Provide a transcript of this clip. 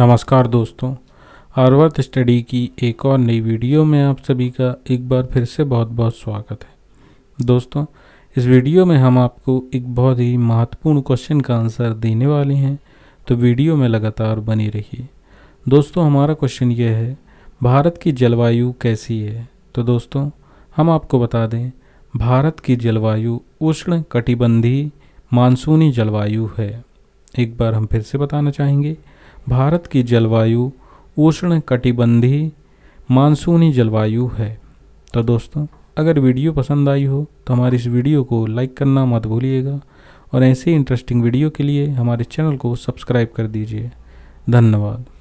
नमस्कार दोस्तों आर्वर्थ स्टडी की एक और नई वीडियो में आप सभी का एक बार फिर से बहुत बहुत स्वागत है दोस्तों इस वीडियो में हम आपको एक बहुत ही महत्वपूर्ण क्वेश्चन का आंसर देने वाले हैं तो वीडियो में लगातार बने रहिए दोस्तों हमारा क्वेश्चन यह है भारत की जलवायु कैसी है तो दोस्तों हम आपको बता दें भारत की जलवायु उष्ण कटिबंधी मानसूनी जलवायु है एक बार हम फिर से बताना चाहेंगे भारत की जलवायु उष्ण कटिबंधी मानसूनी जलवायु है तो दोस्तों अगर वीडियो पसंद आई हो तो हमारी इस वीडियो को लाइक करना मत भूलिएगा और ऐसे इंटरेस्टिंग वीडियो के लिए हमारे चैनल को सब्सक्राइब कर दीजिए धन्यवाद